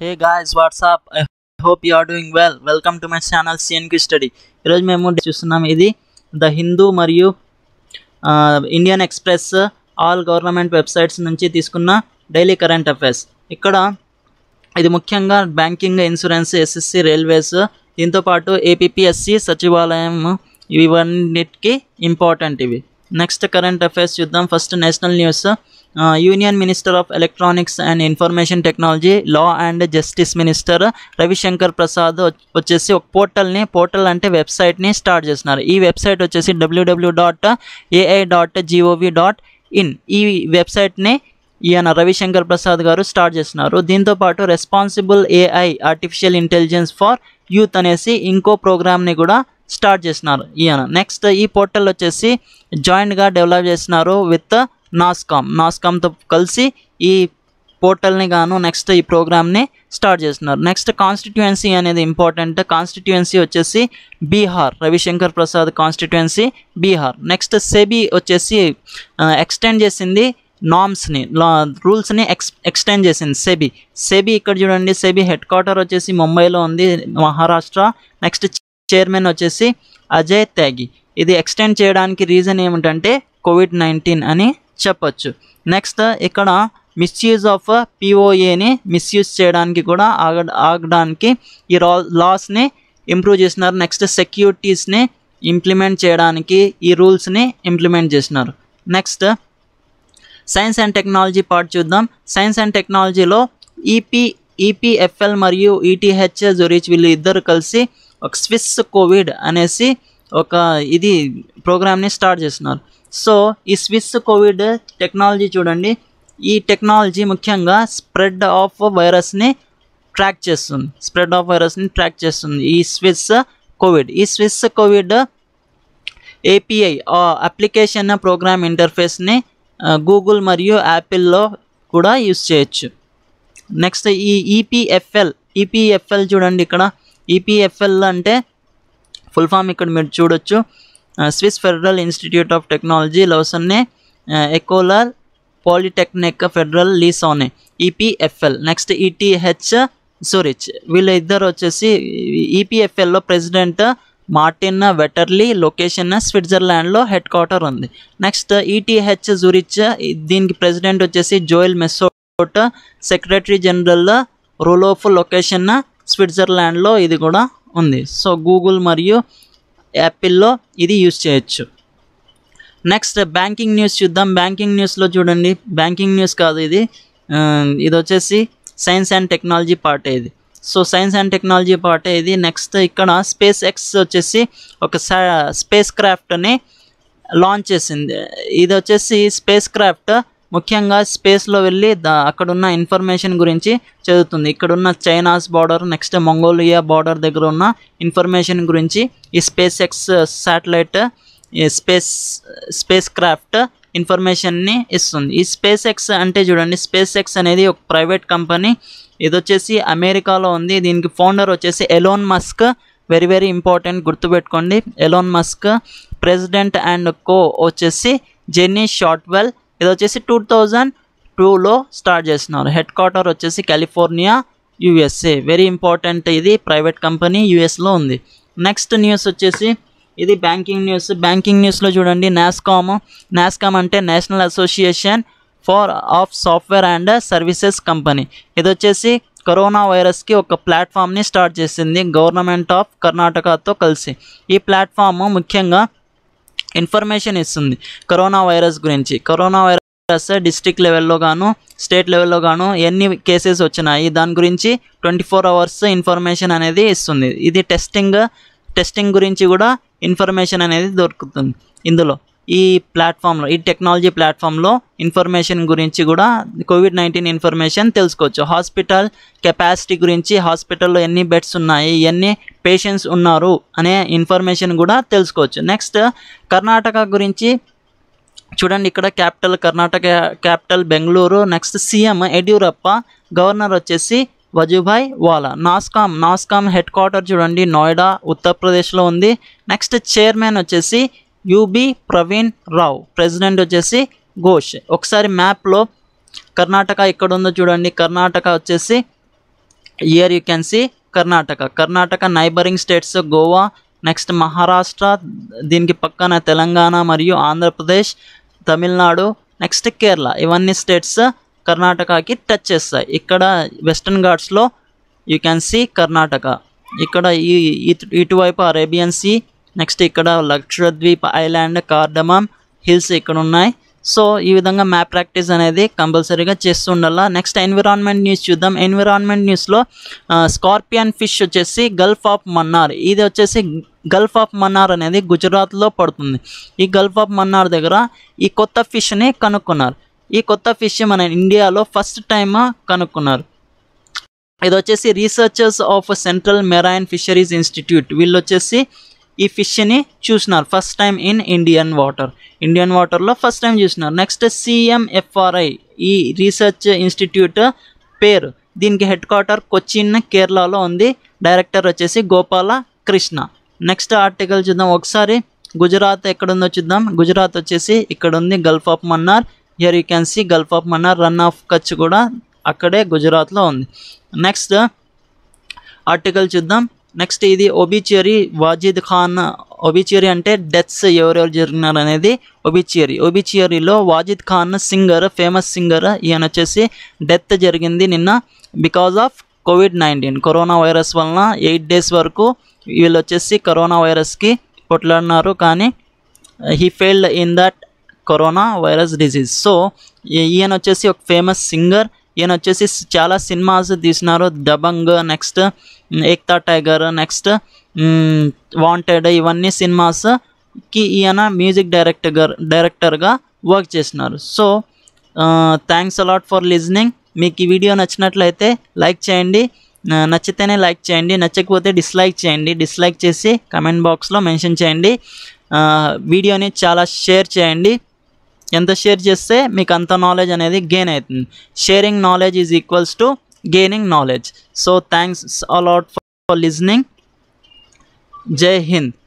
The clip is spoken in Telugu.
hey guys what's up I hope you are doing well welcome to my channel సిఎన్కి స్టడీ ఈరోజు మేము చూస్తున్నాం ఇది ద హిందూ మరియు Indian Express all government websites నుంచి తీసుకున్న డైలీ కరెంట్ అఫైర్స్ ఇక్కడ ఇది ముఖ్యంగా బ్యాంకింగ్ ఇన్సూరెన్స్ ఎస్ఎస్సి రైల్వేస్ దీంతోపాటు ఏపీఎస్సి సచివాలయం ఇవన్నిటికీ ఇంపార్టెంట్ ఇవి నెక్స్ట్ కరెంట్ అఫైర్స్ చూద్దాం first national news union minister of electronics and information technology law and justice minister Ravishankar Prasad వచ్చేసి ఒక పోర్టల్ని పోర్టల్ అంటే వెబ్సైట్ని స్టార్ట్ చేస్తున్నారు ఈ వెబ్సైట్ వచ్చేసి డబ్ల్యూడబ్ల్యూ dot AI dot gov dot in ఈ వెబ్సైట్ని ఈయన రవిశంకర్ ప్రసాద్ గారు స్టార్ట్ చేస్తున్నారు దీంతోపాటు responsible AI artificial intelligence for youth అనేసి ఇంకో ప్రోగ్రామ్ని కూడా స్టార్ట్ చేస్తున్నారు ఈయన నెక్స్ట్ ఈ పోర్టల్ వచ్చేసి జాయింట్గా డెవలప్ చేస్తున్నారు విత్ నాస్కామ్ నాస్కామ్తో కలిసి ఈ పోర్టల్ని గాను నెక్స్ట్ ఈ ప్రోగ్రామ్ని స్టార్ట్ చేస్తున్నారు నెక్స్ట్ కాన్స్టిట్యుయెన్సీ అనేది ఇంపార్టెంట్ కాన్స్టిట్యుయెన్సీ వచ్చేసి బీహార్ రవిశంకర్ ప్రసాద్ కాన్స్టిట్యుయెన్సీ బీహార్ నెక్స్ట్ సెబీ వచ్చేసి ఎక్స్టెండ్ చేసింది నామ్స్ని లా రూల్స్ని ఎక్స్ ఎక్స్టెండ్ చేసింది సెబీ సెబీ ఇక్కడ చూడండి సెబీ హెడ్ క్వార్టర్ వచ్చేసి ముంబైలో ఉంది మహారాష్ట్ర నెక్స్ట్ చైర్మన్ వచ్చేసి అజయ్ త్యాగి ఇది ఎక్స్టెండ్ చేయడానికి రీజన్ ఏమిటంటే కోవిడ్ నైన్టీన్ అని చెప్పచ్చు నెక్స్ట్ ఇక్కడ మిస్యూజ్ ఆఫ్ పిఓఏని మిస్యూజ్ చేయడానికి కూడా ఆగ ఆగడానికి ఈ రా లాస్ని ఇంప్రూవ్ చేసినారు నెక్స్ట్ సెక్యూరిటీస్ని ఇంప్లిమెంట్ చేయడానికి ఈ రూల్స్ని ఇంప్లిమెంట్ చేసినారు next science and technology part చూద్దాం సైన్స్ అండ్ టెక్నాలజీలో ఈపీ ఈపీఎఫ్ఎల్ మరియు ఈటీహెచ్ e జొరిచ్ వీళ్ళు ఇద్దరు కలిసి ఒక స్విస్ కోవిడ్ అనేసి ఒక ఇది ప్రోగ్రామ్ని స్టార్ట్ చేస్తున్నారు సో ఈ స్విస్ కోవిడ్ టెక్నాలజీ చూడండి ఈ టెక్నాలజీ ముఖ్యంగా స్ప్రెడ్ ఆఫ్ వైరస్ని ట్రాక్ చేస్తుంది స్ప్రెడ్ ఆఫ్ వైరస్ని ట్రాక్ చేస్తుంది ఈ స్విస్ కోవిడ్ ఈ Swiss COVID API application program ఇంటర్ఫేస్ని గూగుల్ మరియు యాపిల్లో కూడా యూస్ చేయొచ్చు నెక్స్ట్ ఈ ఈపీఎఫ్ఎల్ e ఈపీఎఫ్ఎల్ e చూడండి ఇక్కడ ఈపీఎఫ్ఎల్ e అంటే ఫుల్ ఫామ్ ఇక్కడ మీరు చూడొచ్చు Swiss federal institute of technology Lausanne ecole polytechnique federale Lausanne EPFL next ETH Zurich వీళ్ళ ఇద్దరు వచ్చేసి ఈపీఎఫ్ఎల్లో ప్రెసిడెంట్ మార్టిన్ వెటర్లీ లొకేషన్ స్విట్జర్లాండ్లో హెడ్ క్వార్టర్ ఉంది నెక్స్ట్ ఈటీహెచ్ జూరిచ్ దీనికి ప్రెసిడెంట్ వచ్చేసి Joel Mesot secretary general Rolof location స్విట్జర్లాండ్లో ఇది కూడా ఉంది సో గూగుల్ మరియు యాపిల్లో ఇది యూస్ చేయొచ్చు నెక్స్ట్ బ్యాంకింగ్ న్యూస్ చూద్దాం బ్యాంకింగ్ న్యూస్లో చూడండి బ్యాంకింగ్ న్యూస్ కాదు ఇది ఇది వచ్చేసి సైన్స్ అండ్ టెక్నాలజీ పార్ట్ ఇది so science and technology part ఇది నెక్స్ట్ ఇక్కడ స్పేస్ ఎక్స్ వచ్చేసి ఒక స్పేస్ క్రాఫ్ట్ని లాంచ్ చేసింది ఇది వచ్చేసి స్పేస్ క్రాఫ్ట్ ముఖ్యంగా స్పేస్లో వెళ్ళి అక్కడున్న ఇన్ఫర్మేషన్ గురించి చదువుతుంది ఇక్కడున్న China's border next Mongolia border దగ్గర ఉన్న ఇన్ఫర్మేషన్ గురించి ఈ SpaceX satellite space spacecraft ఇన్ఫర్మేషన్ని ఇస్తుంది ఈ స్పేస్ ఎక్స్ అంటే చూడండి స్పేస్ ఎక్స్ అనేది ఒక ప్రైవేట్ కంపెనీ ఇది వచ్చేసి అమెరికాలో ఉంది దీనికి ఫౌండర్ వచ్చేసి Elon Musk very very important గుర్తుపెట్టుకోండి Elon Musk president and co వచ్చేసి జెన్నీ షార్ట్వెల్ ఇది వచ్చేసి టూ థౌజండ్ టూలో స్టార్ట్ చేస్తున్నారు హెడ్ క్వార్టర్ వచ్చేసి కాలిఫోర్నియా యుఎస్ఏ వెరీ ఇంపార్టెంట్ ఇది ప్రైవేట్ కంపెనీ యుఎస్లో ఉంది నెక్స్ట్ న్యూస్ వచ్చేసి ఇది బ్యాంకింగ్ న్యూస్ బ్యాంకింగ్ న్యూస్లో చూడండి నాస్కామ్ నాస్కామ్ అంటే national association for of software and services company ఇది వచ్చేసి కరోనా వైరస్కి ఒక ప్లాట్ఫామ్ని స్టార్ట్ చేసింది గవర్నమెంట్ ఆఫ్ కర్ణాటకతో కలిసి ఈ ప్లాట్ఫామ్ ముఖ్యంగా ఇన్ఫర్మేషన్ ఇస్తుంది కరోనా వైరస్ గురించి కరోనా వైరస్ డిస్టిక్ లెవెల్లో గాను స్టేట్ లెవెల్లో గాను ఎన్ని కేసెస్ వచ్చినాయి దాని గురించి ట్వంటీ ఫోర్ అవర్స్ ఇన్ఫర్మేషన్ అనేది ఇస్తుంది ఇది టెస్టింగ్ టెస్టింగ్ గురించి కూడా ఇన్ఫర్మేషన్ అనేది దొరుకుతుంది ఇందులో ఈ ప్లాట్ఫామ్లో ఈ టెక్నాలజీ ప్లాట్ఫామ్లో ఇన్ఫర్మేషన్ గురించి కూడా కోవిడ్ నైన్టీన్ ఇన్ఫర్మేషన్ తెలుసుకోవచ్చు హాస్పిటల్ కెపాసిటీ గురించి హాస్పిటల్లో ఎన్ని బెడ్స్ ఉన్నాయి ఎన్ని పేషెంట్స్ ఉన్నారు అనే ఇన్ఫర్మేషన్ కూడా తెలుసుకోవచ్చు నెక్స్ట్ కర్ణాటక గురించి చూడండి ఇక్కడ capital Karnataka capital Bengaluru next CM Yediyurappa governor వచ్చేసి వజుభాయ్ వాలా నాస్కామ్ నాస్కామ్ హెడ్ క్వార్టర్ చూడండి నోయిడా ఉత్తరప్రదేశ్లో ఉంది నెక్స్ట్ చైర్మన్ వచ్చేసి యుబి ప్రవీణ్ రావు ప్రెసిడెంట్ వచ్చేసి ఘోష్ ఒకసారి మ్యాప్లో కర్ణాటక ఇక్కడ ఉందో చూడండి కర్ణాటక వచ్చేసి here you can see Karnataka Karnataka neighbouring states Goa next Maharashtra దీనికి పక్కన తెలంగాణ మరియు ఆంధ్రప్రదేశ్ తమిళనాడు నెక్స్ట్ కేరళ ఇవన్నీ స్టేట్స్ కర్ణాటకకి టచ్ చేస్తాయి ఇక్కడ వెస్టర్న్ ఘాట్స్లో యూ క్యాన్ సీ కర్ణాటక ఇక్కడ ఈ ఇటువైపు అరేబియన్ సీ నెక్స్ట్ ఇక్కడ లక్షద్వీప్ ఐలాండ్ కార్డమామ్ హిల్స్ ఇక్కడ ఉన్నాయి సో ఈ విధంగా మ్యాప్ ప్రాక్టీస్ అనేది కంపల్సరీగా చేస్తూ ఉండాలా నెక్స్ట్ ఎన్విరాన్మెంట్ న్యూస్ చూద్దాం ఎన్విరాన్మెంట్ న్యూస్లో స్కార్పియన్ ఫిష్ వచ్చేసి గల్ఫ్ ఆఫ్ మన్నార్ ఇది వచ్చేసి గల్ఫ్ ఆఫ్ మన్నార్ అనేది గుజరాత్లో పడుతుంది ఈ గల్ఫ్ ఆఫ్ మన్నార్ దగ్గర ఈ కొత్త ఫిష్ని కనుక్కున్నారు ఈ కొత్త ఫిష్ మన ఇండియాలో ఫస్ట్ టైమ్ కనుక్కున్నారు ఇది వచ్చేసి researchers of central marine fisheries institute వీళ్ళు వచ్చేసి ఈ ఫిష్ని చూసినారు first time in Indian water Indian వాటర్లో ఫస్ట్ టైం చూసినారు నెక్స్ట్ సిఎంఎఫ్ఆర్ఐ ఈ రీసెర్చ్ ఇన్స్టిట్యూట్ పేరు దీనికి హెడ్ క్వార్టర్ కొచ్చిన్ కేరళలో ఉంది డైరెక్టర్ వచ్చేసి గోపాల కృష్ణ నెక్స్ట్ ఆర్టికల్ చూద్దాం ఒకసారి గుజరాత్ ఎక్కడుందో చూద్దాం గుజరాత్ వచ్చేసి ఇక్కడ ఉంది gulf of Mannar here you can see gulf of Mannar Rann of Kutch కూడా అక్కడే గుజరాత్లో ఉంది నెక్స్ట్ ఆర్టికల్ చూద్దాం నెక్స్ట్ ఇది ఒబిచియరీ వాజిద్ ఖాన్ ఒబిచియరీ అంటే డెత్స్ ఎవరెవరు జరిగినారు అనేది ఒబిచియరీ ఒబిచియరీలో Wajid Khan singer famous singer ఈయన వచ్చేసి డెత్ జరిగింది నిన్న because of COVID nineteen corona virus వలన ఎయిట్ డేస్ వరకు వీళ్ళు వచ్చేసి కరోనా వైరస్కి కొట్లాడినారు కానీ he failed in that corona virus disease so ఈయన వచ్చేసి ఒక ఫేమస్ సింగర్ ఈయన వచ్చేసి చాలా సినిమాస్ తీసినారు Dabangg next Ek Tha Tiger next Wanted ఇవన్నీ సినిమాస్కి ఈయన మ్యూజిక్ డైరెక్టర్ డైరెక్టర్గా వర్క్ చేసినారు so thanks a lot for listening మీకు ఈ వీడియో నచ్చినట్లయితే లైక్ చేయండి నచ్చితేనే లైక్ చేయండి నచ్చకపోతే డిస్లైక్ చేయండి డిస్లైక్ చేసి కమెంట్ బాక్స్లో మెన్షన్ చేయండి వీడియోని చాలా షేర్ చేయండి ఎంత షేర్ చేస్తే మీకు అంత నాలెడ్జ్ అనేది గెయిన్ అవుతుంది sharing knowledge is equals to gaining knowledge so thanks a lot for listening జై హింద్